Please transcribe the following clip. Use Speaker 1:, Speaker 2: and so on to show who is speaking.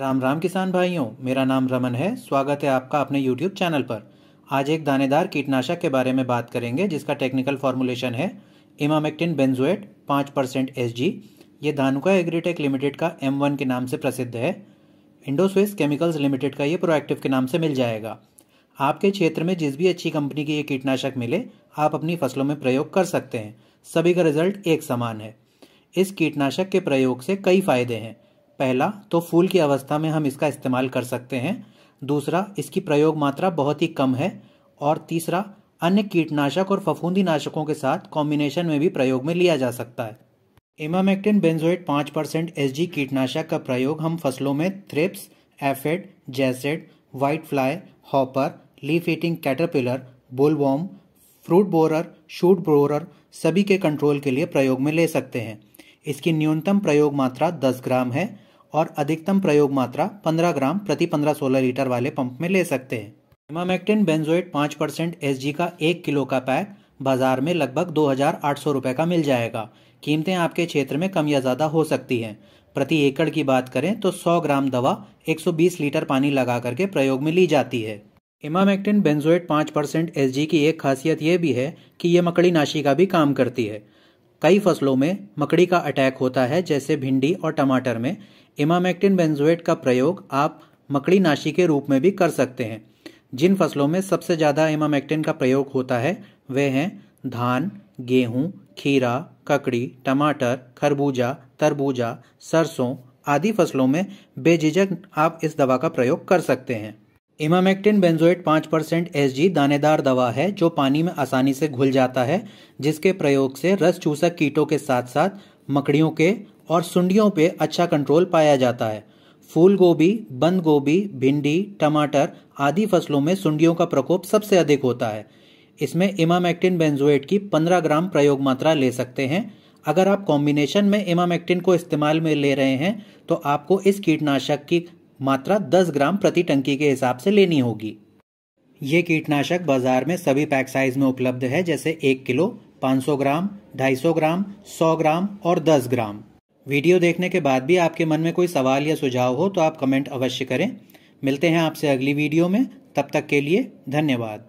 Speaker 1: राम राम किसान भाइयों मेरा नाम रमन है स्वागत है आपका अपने YouTube चैनल पर आज एक दानेदार कीटनाशक के बारे में बात करेंगे जिसका टेक्निकल फॉर्मूलेशन है इमामेक्टिन बेंजोएट पाँच परसेंट एस जी ये धानुका एग्रीटेक लिमिटेड का एम वन के नाम से प्रसिद्ध है इंडोस्विस केमिकल्स लिमिटेड का ये प्रोएक्टिव के नाम से मिल जाएगा आपके क्षेत्र में जिस भी अच्छी कंपनी की ये कीटनाशक मिले आप अपनी फसलों में प्रयोग कर सकते हैं सभी का रिजल्ट एक समान है इस कीटनाशक के प्रयोग से कई फायदे हैं पहला तो फूल की अवस्था में हम इसका इस्तेमाल कर सकते हैं दूसरा इसकी प्रयोग मात्रा बहुत ही कम है और तीसरा अन्य कीटनाशक और फफूंदी नाशकों के साथ कॉम्बिनेशन में भी प्रयोग में लिया जा सकता है इमामेक्टिन बेंजोइट पाँच परसेंट एस कीटनाशक का प्रयोग हम फसलों में thrips aphid jassid whitefly hopper leaf eating caterpillar bollworm fruit borer shoot borer सभी के कंट्रोल के लिए प्रयोग में ले सकते हैं इसकी न्यूनतम प्रयोग मात्रा 10 ग्राम है और अधिकतम प्रयोग मात्रा 15 ग्राम प्रति 15 सोलह लीटर वाले पंप में ले सकते हैं हेमामेक्टिन बेंजोइट 5 परसेंट एस का एक किलो का पैक बाजार में लगभग दो हज़ार का मिल जाएगा कीमतें आपके क्षेत्र में कम या ज़्यादा हो सकती हैं प्रति एकड़ की बात करें तो 100 ग्राम दवा 120 लीटर पानी लगा करके प्रयोग में ली जाती है इमामेक्टिन बेंजोइट पाँच परसेंट एस की एक खासियत यह भी है कि ये मकड़ी नाशी का भी काम करती है कई फसलों में मकड़ी का अटैक होता है जैसे भिंडी और टमाटर में इमामेक्टिन बेंजोएट का प्रयोग आप मकड़ी नाशी के रूप में भी कर सकते हैं जिन फसलों में सबसे ज़्यादा इमामेक्टिन का प्रयोग होता है वे हैं धान गेहूं खीरा ककड़ी टमाटर खरबूजा तरबूजा सरसों आदि फसलों में बेझिझक आप इस दवा का प्रयोग कर सकते हैं इमामेक्टिन बेंजोइट पाँच परसेंट एस दानेदार दवा है जो पानी में आसानी से घुल जाता है जिसके प्रयोग से रस चूसक कीटों के साथ साथ मकड़ियों के और सुंडियों पे अच्छा कंट्रोल पाया जाता है फूल गोभी बंद गोभी भिंडी टमाटर आदि फसलों में सुंडियों का प्रकोप सबसे अधिक होता है इसमें इमामेक्टिन बेंजोएट की 15 ग्राम प्रयोग मात्रा ले सकते हैं अगर आप कॉम्बिनेशन में इमामेक्टिन को इस्तेमाल में ले रहे हैं तो आपको इस कीटनाशक की मात्रा 10 ग्राम प्रति टंकी के हिसाब से लेनी होगी ये कीटनाशक बाजार में सभी पैक साइज में उपलब्ध है जैसे एक किलो 500 ग्राम 250 ग्राम 100 ग्राम और 10 ग्राम वीडियो देखने के बाद भी आपके मन में कोई सवाल या सुझाव हो तो आप कमेंट अवश्य करें मिलते हैं आपसे अगली वीडियो में तब तक के लिए धन्यवाद